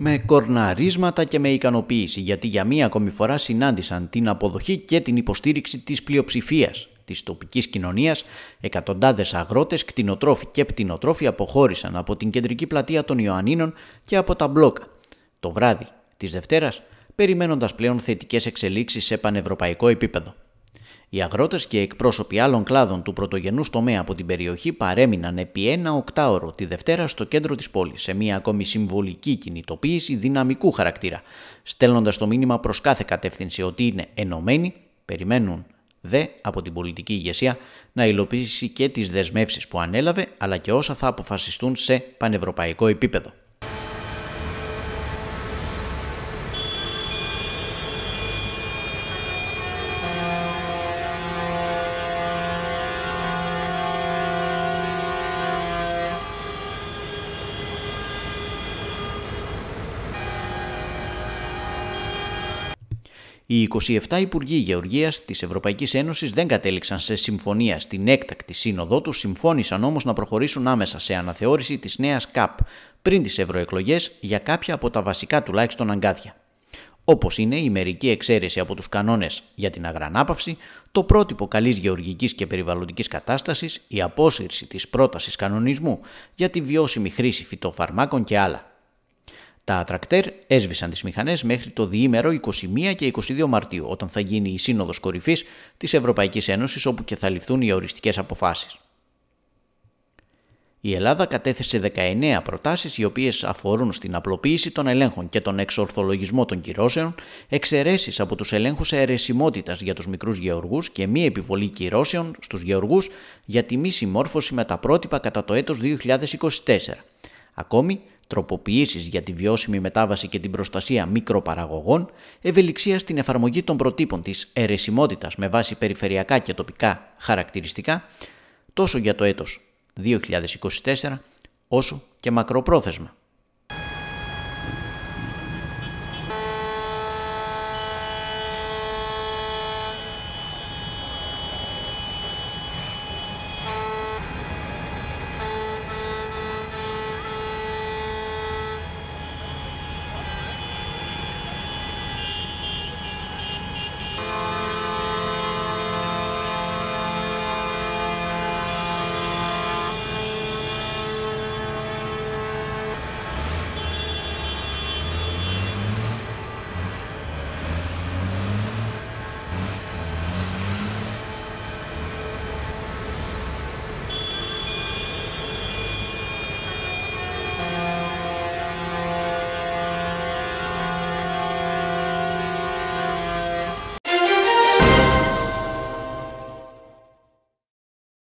με κορναρίσματα και με ικανοποίηση γιατί για μία ακόμη φορά συνάντησαν την αποδοχή και την υποστήριξη της πλειοψηφίας της τοπικής κοινωνίας, εκατοντάδες αγρότες, κτηνοτρόφοι και πτηνοτρόφοι αποχώρησαν από την κεντρική πλατεία των Ιωαννίνων και από τα μπλόκα. Το βράδυ της Δευτέρας, περιμένοντας πλέον θετικές εξελίξεις σε πανευρωπαϊκό επίπεδο. Οι αγρότες και εκπρόσωποι άλλων κλάδων του πρωτογενούς τομέα από την περιοχή παρέμειναν επί ένα οκτάωρο τη Δευτέρα στο κέντρο της πόλης, σε μια ακόμη συμβολική κινητοποίηση δυναμικού χαρακτήρα, στέλνοντας το μήνυμα προς κάθε κατεύθυνση ότι είναι ενωμένοι, περιμένουν δε από την πολιτική ηγεσία να υλοποιήσει και τις δεσμεύσεις που ανέλαβε αλλά και όσα θα αποφασιστούν σε πανευρωπαϊκό επίπεδο. Οι 27 Υπουργοί Γεωργίας της Ευρωπαϊκής Ένωσης δεν κατέληξαν σε συμφωνία στην έκτακτη σύνοδό τους, συμφώνησαν όμως να προχωρήσουν άμεσα σε αναθεώρηση της νέας ΚΑΠ πριν τις ευρωεκλογές για κάποια από τα βασικά τουλάχιστον αγκάθια. Όπως είναι η μερική εξαίρεση από τους κανόνες για την αγρανάπαυση, το πρότυπο καλής γεωργικής και περιβαλλοντικής κατάστασης, η απόσυρση της πρότασης κανονισμού για τη βιώσιμη χρήση φυτοφαρμάκων και άλλα. Τα τρακτέρ έσβησαν τις μηχανές μέχρι το διήμερο 21 και 22 Μαρτίου, όταν θα γίνει η σύνοδος κορυφής της Ευρωπαϊκής Ένωσης όπου και θα ληφθούν οι οριστικές αποφάσεις. Η Ελλάδα κατέθεσε 19 προτάσεις οι οποίες αφορούν στην απλοποίηση των ελέγχων και τον εξορθολογισμό των κυρώσεων, εξαιρέσεις από τους ελέγχους αιρεσιμότητας για τους μικρούς γεωργούς και μη επιβολή κυρώσεων στους γεωργούς για τη μη συμμόρφωση με τα πρότυπα κατά το έτος 2024. Ακόμη, τροποποιήσεις για τη βιώσιμη μετάβαση και την προστασία μικροπαραγωγών, ευελιξία στην εφαρμογή των προτύπων της αιρεσιμότητας με βάση περιφερειακά και τοπικά χαρακτηριστικά, τόσο για το έτος 2024 όσο και μακροπρόθεσμα.